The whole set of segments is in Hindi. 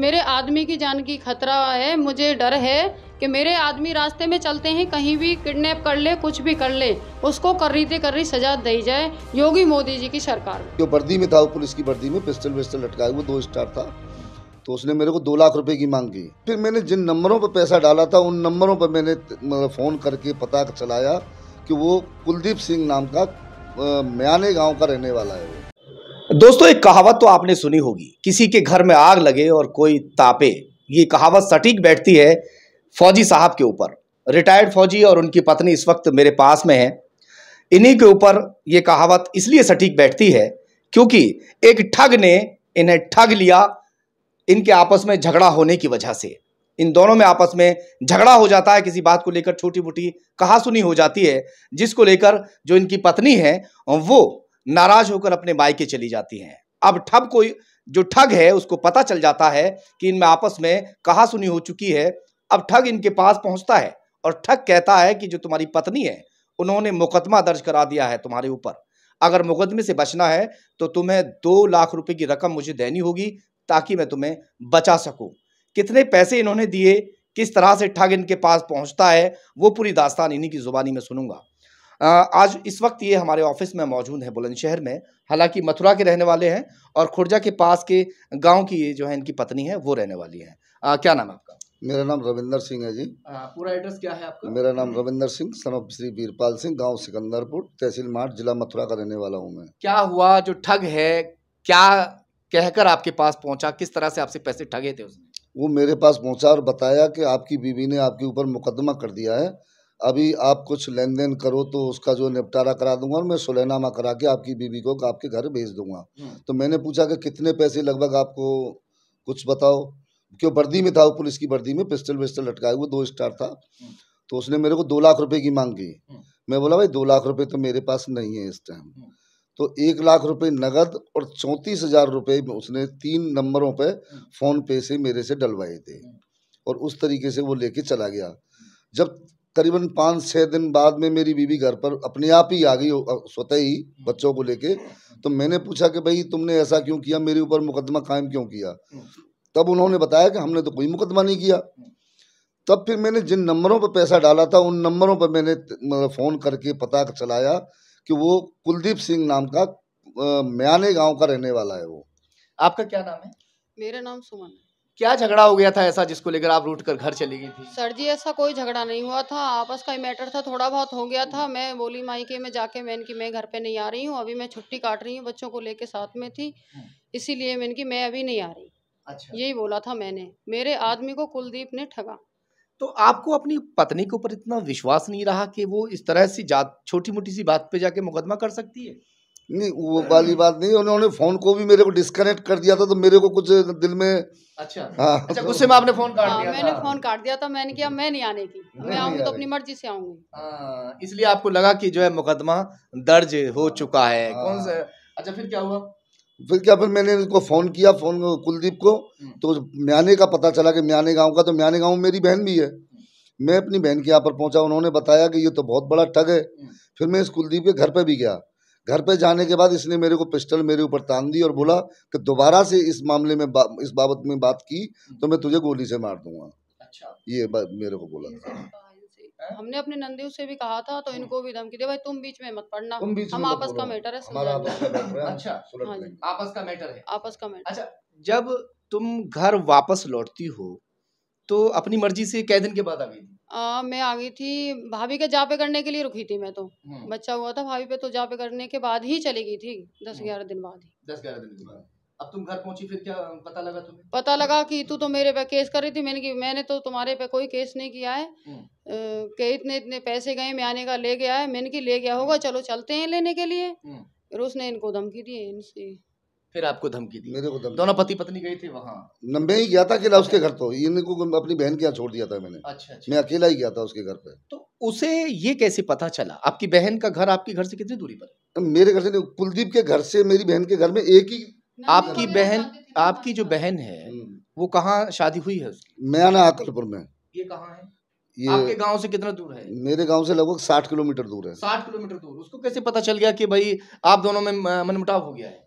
मेरे आदमी की जान की खतरा है मुझे डर है कि मेरे आदमी रास्ते में चलते हैं कहीं भी किडनैप कर ले कुछ भी कर ले उसको कर कर रही सजा दी जाए योगी मोदी जी की सरकार जो वर्दी में था पुलिस की वर्दी में पिस्टल विस्टल लटकाए हुए दो स्टार था तो उसने मेरे को दो लाख रुपए की मांग की फिर मैंने जिन नंबरों पर पैसा डाला था उन नंबरों पर मैंने मतलब फ़ोन करके पता चलाया कि वो कुलदीप सिंह नाम का म्याने गाँव का रहने वाला है वो दोस्तों एक कहावत तो आपने सुनी होगी किसी के घर में आग लगे और कोई तापे ये कहावत सटीक बैठती है फौजी साहब के ऊपर रिटायर्ड फौजी और उनकी पत्नी इस वक्त मेरे पास में है इन्हीं के ऊपर ये कहावत इसलिए सटीक बैठती है क्योंकि एक ठग ने इन्हें ठग लिया इनके आपस में झगड़ा होने की वजह से इन दोनों में आपस में झगड़ा हो जाता है किसी बात को लेकर छोटी मोटी कहा सुनी हो जाती है जिसको लेकर जो इनकी पत्नी है वो नाराज होकर अपने मायके चली जाती हैं अब ठग कोई जो ठग है उसको पता चल जाता है कि इनमें आपस में कहा सुनी हो चुकी है अब ठग इनके पास पहुंचता है और ठग कहता है कि जो तुम्हारी पत्नी है उन्होंने मुकदमा दर्ज करा दिया है तुम्हारे ऊपर अगर मुकदमे से बचना है तो तुम्हें दो लाख रुपए की रकम मुझे देनी होगी ताकि मैं तुम्हें बचा सकूं कितने पैसे इन्होंने दिए किस तरह से ठग इनके पास पहुंचता है वो पूरी दास्तान इन्हीं की ज़ुबानी में सुनूंगा आज इस वक्त ये हमारे ऑफिस में मौजूद हैं बुलंदशहर में हालांकि मथुरा के रहने वाले हैं और खुर्जा के पास के गांव की जो है इनकी पत्नी है वो रहने वाली हैं क्या नाम है आपका मेरा नाम रविंदर सिंह है जी पूरा एड्रेस क्या है आपका मेरा नाम रविंदर सिंह सन ऑफ श्री बीरपाल सिंह गाँव सिकंदरपुर तहसील मार्ट जिला मथुरा का रहने वाला हूँ मैं क्या हुआ जो ठग है क्या कहकर आपके पास पहुँचा किस तरह से आपसे पैसे ठगे थे उसने वो मेरे पास पहुंचा और बताया कि आपकी बीवी ने आपके ऊपर मुकदमा कर दिया है अभी आप कुछ लेन देन करो तो उसका जो निपटारा करा दूंगा और मैं सुलहनामा करा के आपकी बीवी को आपके घर भेज दूंगा हम्म। तो मैंने पूछा कि कितने पैसे लगभग आपको कुछ बताओ क्यों वर्दी में था वो पुलिस की वर्दी में पिस्टल विस्टल लटकाए हुए दो स्टार था हम्म। तो उसने मेरे को दो लाख रुपए की मांग की हम्म। मैं बोला भाई दो लाख रुपए तो मेरे पास नहीं है इस टाइम तो एक लाख रुपए नगद और चौंतीस हजार रुपये उसने तीन नंबरों पे फ़ोन पे से मेरे से डलवाए थे और उस तरीके से वो लेके चला गया जब करीबन पाँच छः दिन बाद में मेरी बीवी घर पर अपने आप ही आ गई स्वतः ही हम्म। बच्चों को लेके तो मैंने पूछा कि भाई तुमने ऐसा क्यों किया मेरे ऊपर मुकदमा कायम क्यों किया हम्म। तब उन्होंने बताया कि हमने तो कोई मुकदमा नहीं किया हम्म। तब फिर मैंने जिन नंबरों पर पैसा डाला था उन नंबरों पर मैंने फ़ोन करके पता चलाया कि वो कुलदीप सिंह नाम का म्याने गाँव का रहने वाला है वो आपका क्या नाम है मेरा नाम सुमन है क्या झगड़ा हो गया था ऐसा जिसको लेकर आप रूट कर घर चली गई थी सर जी ऐसा कोई झगड़ा नहीं हुआ था आपस का ही मैटर था थोड़ा बहुत हो गया था मैं बोली के मैं जाके मैं इनकी मैं घर पे नहीं आ रही हूँ अभी मैं छुट्टी काट रही हूँ बच्चों को लेके साथ में थी हम्म। इसीलिए मैं इनकी मैं अभी नहीं आ रही अच्छा यही बोला था मैंने मेरे आदमी को कुलदीप ने ठगा तो आपको अपनी पत्नी के ऊपर इतना विश्वास नहीं रहा कि वो इस तरह से छोटी मोटी सी बात पे जाके मुकदमा कर सकती है नहीं वो वाली बात नहीं उन्होंने फोन को भी मेरे को डिस्कनेक्ट कर दिया था तो मेरे को कुछ दिल में अच्छा हाँ। अच्छा में आपने फोन हाँ, दिया मैंने फोन काट दिया था मैंने मैं नहीं आने की मैं आऊंगी तो अपनी मर्जी से आऊंगी हाँ, इसलिए आपको लगा कि जो है मुकदमा दर्ज हो चुका है कौन सा अच्छा फिर क्या हुआ फिर क्या फिर मैंने उनको फ़ोन किया फ़ोन कुलदीप को हम्म। तो म्याने का पता चला कि म्याने गांव का तो म्याने गांव मेरी बहन भी है मैं अपनी बहन के यहाँ पर पहुंचा उन्होंने बताया कि ये तो बहुत बड़ा ठग है हम्म। फिर मैं इस कुलदीप के घर पर भी गया घर पे जाने के बाद इसने मेरे को पिस्टल मेरे ऊपर तान दी और बोला कि दोबारा से इस मामले में बा, इस बाबत में बात की तो मैं तुझे गोली से मार दूंगा अच्छा। ये मेरे को बोला था हाँ। हमने अपने नंदी से भी कहा था तो इनको भी धमकी दे भाई तुम बीच में मत पड़ना हम आपस का मैटर है अच्छा हाँ आपस का मैटर है आपस का मैटर अच्छा जब तुम घर वापस लौटती हो तो अपनी मर्जी से कई दिन के बाद आ गई आ, मैं आ गई थी भाभी के जापे करने के लिए रुकी थी मैं तो हम्म। बच्चा हुआ था भाभी पे तो जापे करने के बाद ही चली गई थी दस हम्म। ग्यारह दिन बाद ही दस ग्यारह दिन बाद अब तुम घर पहुंची फिर क्या पता लगा तुम्हें पता लगा कि तू तो मेरे पे केस कर रही थी मैंने कि मैंने तो तुम्हारे पे कोई केस नहीं किया है हम्म। के इतने इतने पैसे गए मैं आने का ले गया है मैंने कि ले गया होगा चलो चलते हैं लेने के लिए फिर उसने इनको धमकी दी इनसे फिर आपको धमकी दी मेरे को धमकी दोनों पति पत्नी गई थी वहाँ मैं ही गया था अकेला उसके घर तो इनको अपनी बहन के यहाँ छोड़ दिया था मैंने अच्छा, अच्छा मैं अकेला ही गया था उसके घर पे तो उसे ये कैसे पता चला आपकी बहन का घर आपके घर से कितनी दूरी पर मेरे घर से कुलदीप के घर से मेरी बहन के घर में एक ही आपकी बहन आपकी जो बहन है वो कहाँ शादी हुई है उसकी मैं आना में ये कहाँ है ये आपके गांव से कितना दूर है मेरे गांव से लगभग साठ किलोमीटर दूर है साठ किलोमीटर दूर उसको कैसे पता चल गया कि भाई आप दोनों में मनमुटाव हो गया है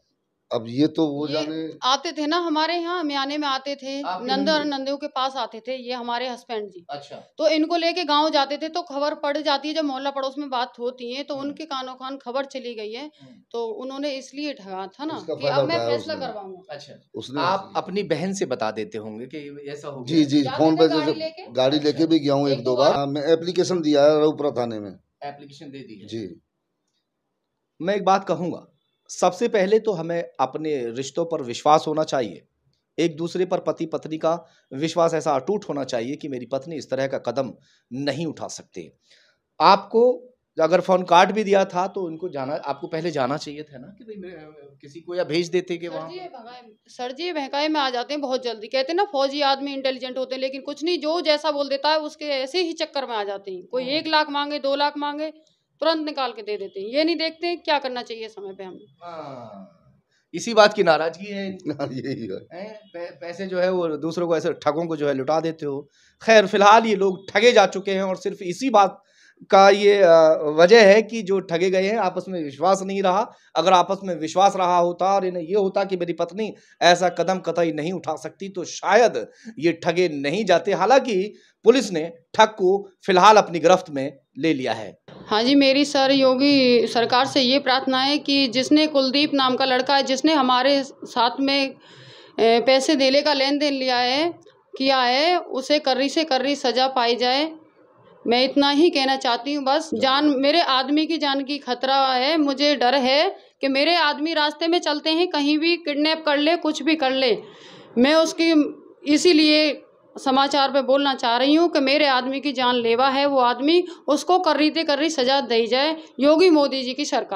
अब ये तो वो ये जाने आते थे ना हमारे यहाँ म्याने में आते थे नंदे और नंदियों के पास आते थे ये हमारे हस्बैंड जी अच्छा तो इनको लेके गांव जाते थे तो खबर पड़ जाती है जब मोहल्ला पड़ोस में बात होती है तो हम्म। उनके कानों कान खबर चली गई है हम्म। तो उन्होंने इसलिए ठगा था ना कि अब मैं फैसला करवाऊंगा अच्छा उसने आप अपनी बहन से बता देते होंगे की ऐसा जी जी फोन पे गाड़ी लेके अच्छा। भी गया हूँ एक दो बार मैं एप्लीकेशन दिया है थाने में एप्लीकेशन दे दी जी मैं एक बात कहूंगा सबसे पहले तो हमें अपने रिश्तों पर विश्वास होना चाहिए एक दूसरे पर पति पत्नी का विश्वास ऐसा अटूट होना चाहिए कि मेरी पत्नी इस तरह का कदम नहीं उठा सकती आपको अगर फ़ोन कार्ड भी दिया था तो उनको जाना आपको पहले जाना चाहिए था ना कि किसी को या भेज देते कि वहाँ सर जी बहकाए में आ जाते हैं बहुत जल्दी कहते हैं ना फौजी आदमी इंटेलिजेंट होते हैं लेकिन कुछ नहीं जो जैसा बोल देता है उसके ऐसे ही चक्कर में आ जाते हैं कोई हाँ। एक लाख मांगे दो लाख मांगे तुरंत निकाल के दे देते हैं ये नहीं देखते क्या करना चाहिए समय पे हमें हाँ, इसी बात की नाराजगी है हाँ, यही है पैसे जो है वो दूसरों को ऐसे ठगों को जो है लुटा देते हो खैर फिलहाल ये लोग ठगे जा चुके हैं और सिर्फ इसी बात का ये वजह है कि जो ठगे गए हैं आपस में विश्वास नहीं रहा अगर आपस में विश्वास रहा होता और इन्हें ये होता कि मेरी पत्नी ऐसा कदम कतई नहीं उठा सकती तो शायद ये ठगे नहीं जाते हालांकि पुलिस ने ठग को फिलहाल अपनी गिरफ्त में ले लिया है हाँ जी मेरी सर योगी सरकार से ये प्रार्थना है कि जिसने कुलदीप नाम का लड़का है जिसने हमारे साथ में पैसे देने का लेन देन लिया है किया है उसे कर्री से कर्री सजा पाई जाए मैं इतना ही कहना चाहती हूँ बस जान मेरे आदमी की जान की खतरा है मुझे डर है कि मेरे आदमी रास्ते में चलते हैं कहीं भी किडनैप कर ले कुछ भी कर ले मैं उसकी इसीलिए समाचार पे बोलना चाह रही हूँ कि मेरे आदमी की जान लेवा है वो आदमी उसको कर रही थे कर रही सजा दी जाए योगी मोदी जी की सरकार